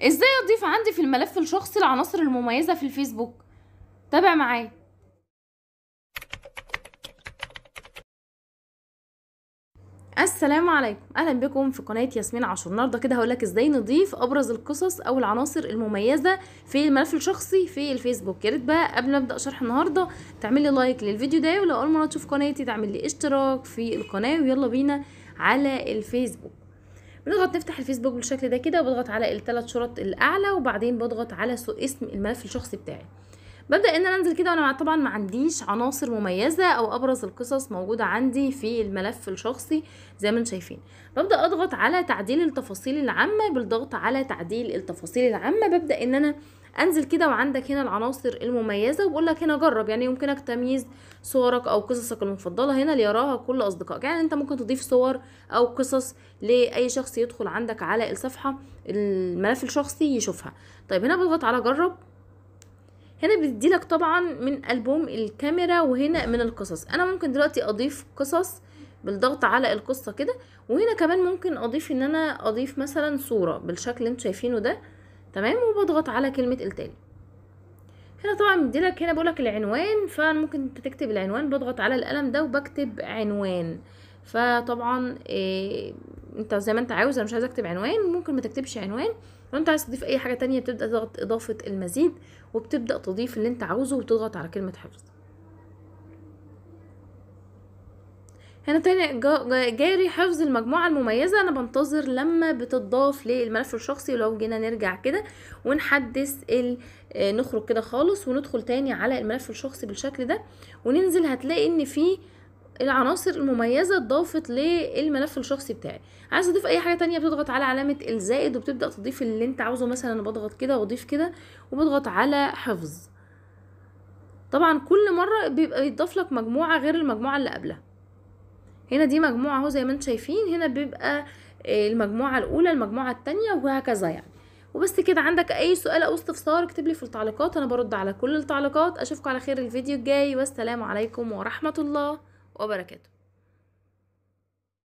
ازاي اضيف عندي في الملف الشخصي العناصر المميزة في الفيسبوك تابع معايا السلام عليكم اهلا بكم في قناه ياسمين عاشور النهارده كده هقول لك ازاي نضيف ابرز القصص او العناصر المميزه في الملف الشخصي في الفيسبوك يا ريت بقى قبل ما ابدا شرح النهارده تعمل لي لايك للفيديو ده ولو اول مره تشوف قناتي تعمل لي اشتراك في القناه ويلا بينا على الفيسبوك بنضغط نفتح الفيسبوك بالشكل ده كده وبضغط على الثلاث شرط الاعلى وبعدين بضغط على اسم الملف الشخصي بتاعي ببدا ان انا انزل كده وانا طبعا ما عنديش عناصر مميزه او ابرز القصص موجوده عندي في الملف الشخصي زي ما انتم شايفين ببدا اضغط على تعديل التفاصيل العامه بالضغط على تعديل التفاصيل العامه ببدا ان انا انزل كده وعندك هنا العناصر المميزه وبقول لك هنا جرب يعني يمكنك تمييز صورك او قصصك المفضله هنا ليراها كل اصدقائك يعني انت ممكن تضيف صور او قصص لاي شخص يدخل عندك على الصفحه الملف الشخصي يشوفها طيب هنا بضغط على جرب هنا لك طبعا من ألبوم الكاميرا وهنا من القصص أنا ممكن دلوقتي أضيف قصص بالضغط على القصة كده وهنا كمان ممكن أضيف إن أنا أضيف مثلا صورة بالشكل اللي انتوا شايفينه ده تمام وبضغط على كلمة التالي هنا طبعا لك هنا بقولك العنوان فممكن انت تكتب العنوان بضغط على القلم ده وبكتب عنوان فطبعا إيه انت زي ما انت عاوز انا مش عايزه اكتب عنوان ممكن ما تكتبش عنوان لو انت عايز تضيف اي حاجه تانية بتبدا تضغط اضافه المزيد وبتبدا تضيف اللي انت عاوزه وتضغط على كلمه حفظ هنا تاني جاري حفظ المجموعة المميزة أنا بنتظر لما بتضاف للملف الشخصي لو جينا نرجع كده ونحدث آه، نخرج كده خالص وندخل تاني على الملف الشخصي بالشكل ده وننزل هتلاقي إن فيه العناصر المميزة اتضافت للملف الشخصي بتاعي عايز اضيف اي حاجة تانية بتضغط على علامة الزائد وبتبدأ تضيف اللي انت عاوزه مثلا انا بضغط كده واضيف كده وبضغط على حفظ طبعا كل مرة بيبقى يتضاف لك مجموعة غير المجموعة اللي قبلها هنا دي مجموعة اهو زي ما انتم شايفين هنا بيبقى آه، المجموعة الاولى المجموعة التانية وهكذا يعني وبس كده عندك اي سؤال او استفسار اكتبلي في التعليقات انا برد على كل التعليقات اشوفكم على خير الفيديو الجاي والسلام عليكم ورحمة الله وبركاته